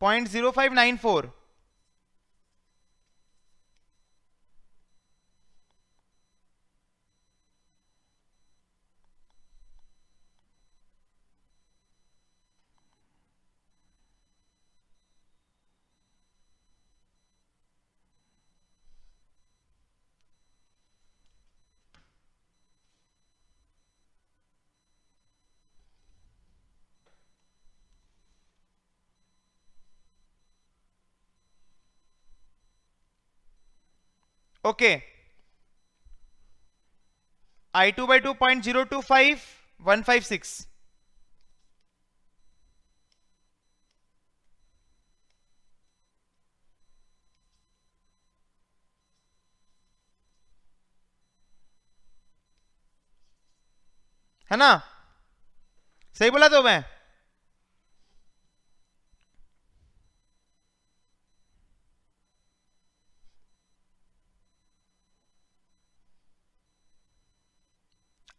point zero five nine four okay i two by two point zero two five one five six है ना सही बोला तो मैं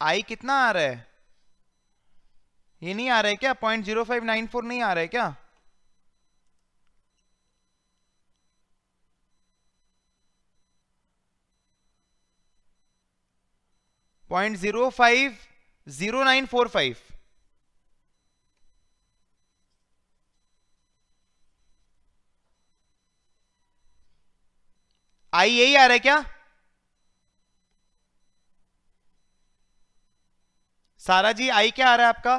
आई कितना आ रहा है ये नहीं आ रहा है क्या point zero five nine four नहीं आ रहा है क्या point zero five zero nine four five i यही आ रहा है क्या सारा जी आई क्या आ रहा है आपका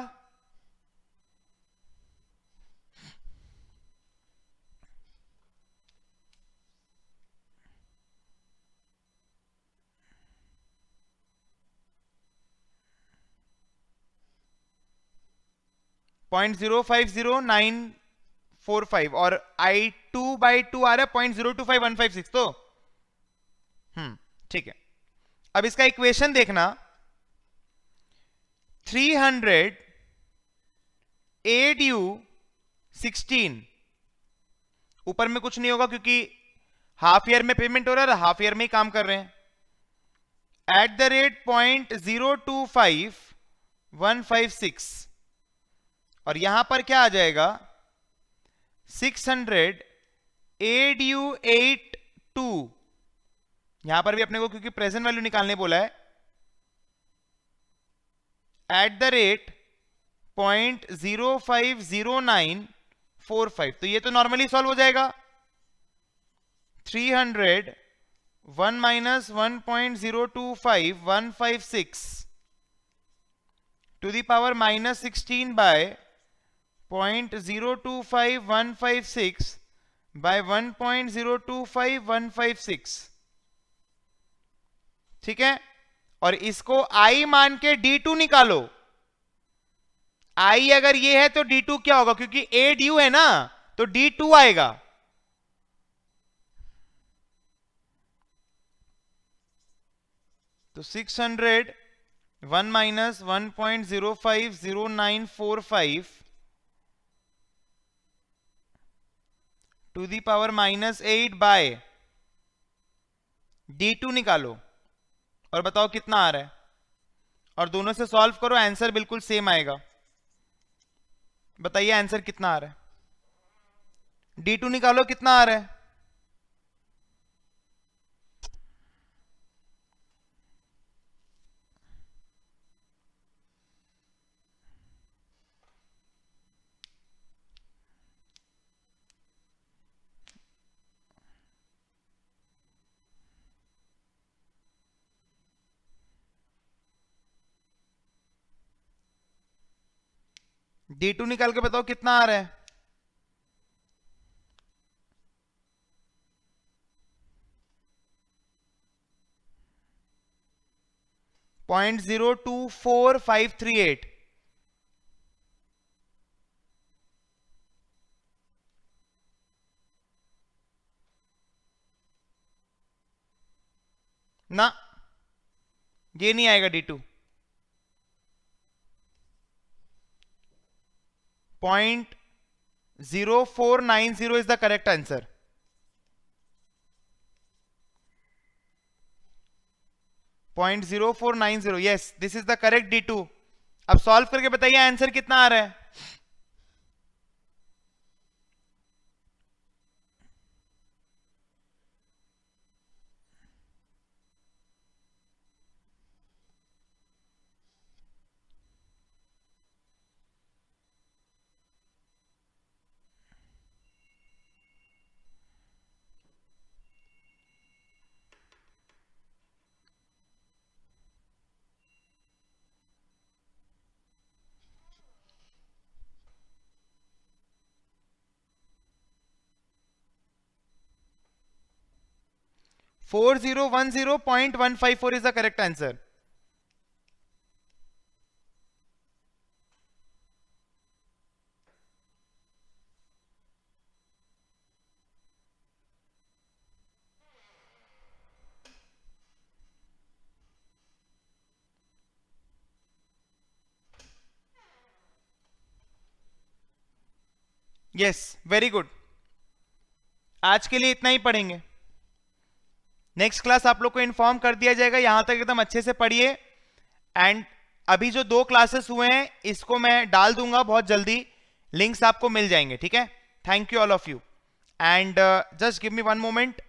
point zero five zero nine four five और आई टू बाई टू आ रहा है point zero two five one five six तो हम्म ठीक है अब इसका इक्वेशन देखना three hundred a due sixteen ऊपर में कुछ नहीं होगा क्योंकि हाफ ईयर में पेमेंट हो रहा है हाफ ईयर में ही काम कर रहे हैं at the rate point zero two five one five six और यहां पर क्या आ जाएगा six hundred a due eight two यहां पर भी अपने को क्योंकि प्रेजेंट वैल्यू निकालने बोला है at the rate point zero five zero nine four five तो ये तो नॉर्मली सॉल्व हो जाएगा three hundred one minus one point zero two five one five six to the power minus sixteen by point zero two five one five six by one point zero two five one five six ठीक है और इसको आई मान के D two निकालो आई अगर ये है तो डी टू क्या होगा क्योंकि ए यू है ना तो डी टू आएगा तो 600 hundred one minus one point zero five zero nine four five to the power minus eight by d two निकालो और बताओ कितना आ रहा है और दोनों से सॉल्व करो आंसर बिल्कुल सेम आएगा बताइए आंसर कितना आ रहा है डी टू निकालो कितना आ रहा है डी टू निकाल के बताओ कितना आ रहा है point zero two four five three eight ना ये नहीं आएगा d two point zero four nine zero is the correct answer point zero four nine zero yes this is the correct d two अब सॉल्व करके बताइए answer कितना आ रहा है 4010.154 is the correct answer. Yes very good आज के लिए इतना ही पढ़ेंगे नेक्स्ट क्लास आप लोग को इन्फॉर्म कर दिया जाएगा यहां तक एकदम अच्छे से पढ़िए एंड अभी जो दो क्लासेस हुए हैं इसको मैं डाल दूंगा बहुत जल्दी लिंक्स आपको मिल जाएंगे ठीक है thank you all of you and just give me one moment